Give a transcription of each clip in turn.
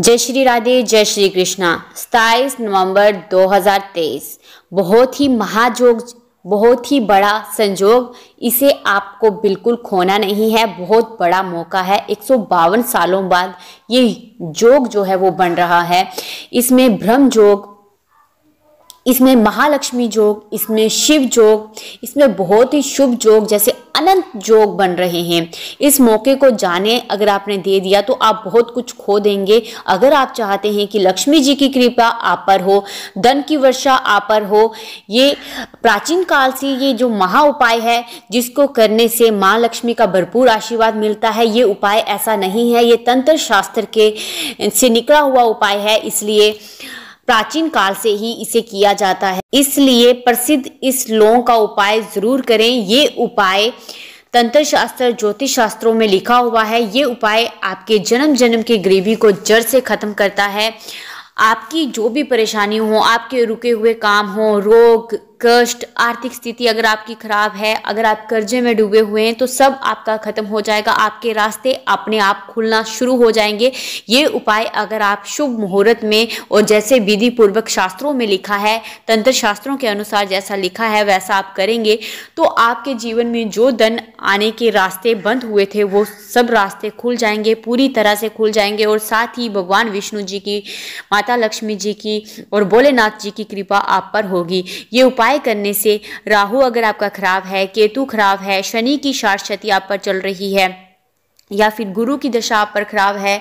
जय श्री राधे जय श्री कृष्णा सताईस नवंबर 2023 बहुत ही महाजोग बहुत ही बड़ा संजोग इसे आपको बिल्कुल खोना नहीं है बहुत बड़ा मौका है एक सालों बाद ये जोग जो है वो बन रहा है इसमें भ्रम जोग इसमें महालक्ष्मी जोग इसमें शिव जोग इसमें बहुत ही शुभ जोग जैसे अनंत जोग बन रहे हैं इस मौके को जाने अगर आपने दे दिया तो आप बहुत कुछ खो देंगे अगर आप चाहते हैं कि लक्ष्मी जी की कृपा आप पर हो धन की वर्षा आप पर हो ये प्राचीन काल से ये जो महा उपाय है जिसको करने से माँ लक्ष्मी का भरपूर आशीर्वाद मिलता है ये उपाय ऐसा नहीं है ये तंत्र शास्त्र के से निकला हुआ उपाय है इसलिए प्राचीन काल से ही इसे किया जाता है इसलिए प्रसिद्ध इस लोगों का उपाय जरूर करें ये उपाय तंत्र शास्त्र ज्योतिष शास्त्रों में लिखा हुआ है ये उपाय आपके जन्म जन्म की ग्रेवी को जड़ से खत्म करता है आपकी जो भी परेशानी हो आपके रुके हुए काम हो रोग कष्ट आर्थिक स्थिति अगर आपकी ख़राब है अगर आप कर्जे में डूबे हुए हैं तो सब आपका ख़त्म हो जाएगा आपके रास्ते अपने आप खुलना शुरू हो जाएंगे ये उपाय अगर आप शुभ मुहूर्त में और जैसे विधि पूर्वक शास्त्रों में लिखा है तंत्र शास्त्रों के अनुसार जैसा लिखा है वैसा आप करेंगे तो आपके जीवन में जो धन आने के रास्ते बंद हुए थे वो सब रास्ते खुल जाएंगे पूरी तरह से खुल जाएंगे और साथ ही भगवान विष्णु जी की माता लक्ष्मी जी की और भोलेनाथ जी की कृपा आप पर होगी ये उपाय उपाय करने से राहु अगर आपका खराब है केतु खराब है शनि की शार्ट क्षति आप पर चल रही है या फिर गुरु की दशा आप पर खराब है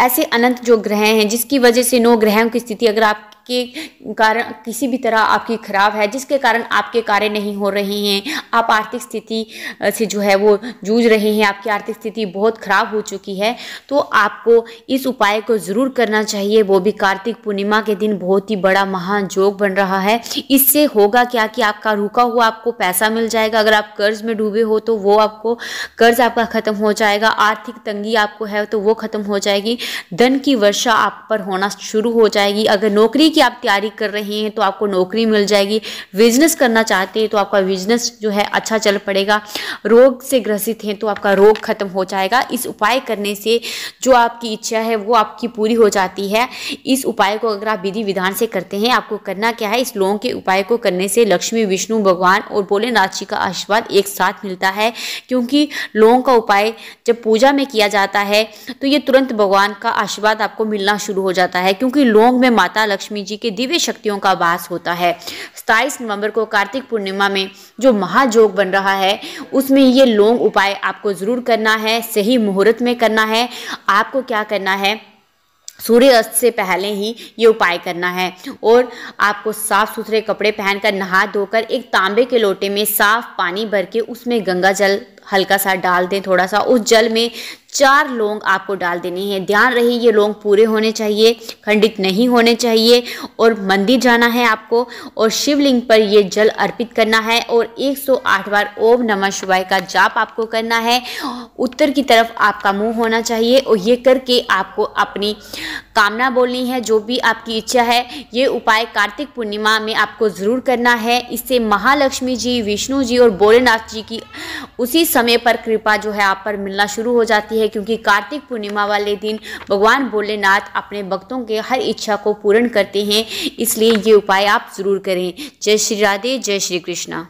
ऐसे अनंत जो ग्रह हैं जिसकी वजह से नौ ग्रहों की स्थिति अगर आप के कारण किसी भी तरह आपकी ख़राब है जिसके कारण आपके कार्य नहीं हो रहे हैं आप आर्थिक स्थिति से जो है वो जूझ रहे हैं आपकी आर्थिक स्थिति बहुत ख़राब हो चुकी है तो आपको इस उपाय को ज़रूर करना चाहिए वो भी कार्तिक पूर्णिमा के दिन बहुत ही बड़ा महान जोग बन रहा है इससे होगा क्या कि आपका रुका हुआ आपको पैसा मिल जाएगा अगर आप कर्ज में डूबे हो तो वो आपको कर्ज आपका ख़त्म हो जाएगा आर्थिक तंगी आपको है तो वो ख़त्म हो जाएगी धन की वर्षा आप पर होना शुरू हो जाएगी अगर नौकरी की की आप तैयारी कर रहे हैं तो आपको नौकरी मिल जाएगी बिजनेस करना चाहते हैं तो आपका बिजनेस जो है अच्छा चल पड़ेगा रोग से ग्रसित हैं तो आपका रोग खत्म हो जाएगा इस उपाय करने से जो आपकी इच्छा है वो आपकी पूरी हो जाती है इस उपाय को अगर आप विधि विधान से करते हैं आपको करना क्या है इस लोगों के उपाय को करने से लक्ष्मी विष्णु भगवान और भोलेनाथ जी का आशीर्वाद एक साथ मिलता है क्योंकि लोगों का उपाय जब पूजा में किया जाता है तो ये तुरंत भगवान का आशीर्वाद आपको मिलना शुरू हो जाता है क्योंकि लोंग में माता लक्ष्मी जी की दिव्य शक्तियों का वास होता है सताईस नवंबर को कार्तिक पूर्णिमा में जो महाजोग बन रहा है उसमें ये लोंग उपाय आपको ज़रूर करना है सही मुहूर्त में करना है आपको क्या करना है सूर्य अस्त से पहले ही ये उपाय करना है और आपको साफ़ सुथरे कपड़े पहनकर नहा धोकर एक तांबे के लोटे में साफ पानी भर के उसमें गंगा जल हल्का सा डाल दें थोड़ा सा उस जल में चार लौंग आपको डाल देने हैं ध्यान रहे ये लौंग पूरे होने चाहिए खंडित नहीं होने चाहिए और मंदिर जाना है आपको और शिवलिंग पर ये जल अर्पित करना है और 108 बार ओम नमः शिवाय का जाप आपको करना है उत्तर की तरफ आपका मुंह होना चाहिए और ये करके आपको अपनी कामना बोलनी है जो भी आपकी इच्छा है ये उपाय कार्तिक पूर्णिमा में आपको ज़रूर करना है इससे महालक्ष्मी जी विष्णु जी और भोलेनाथ जी की उसी समय पर कृपा जो है आप पर मिलना शुरू हो जाती है क्योंकि कार्तिक पूर्णिमा वाले दिन भगवान भोलेनाथ अपने भक्तों के हर इच्छा को पूर्ण करते हैं इसलिए ये उपाय आप ज़रूर करें जय श्री राधे जय श्री कृष्णा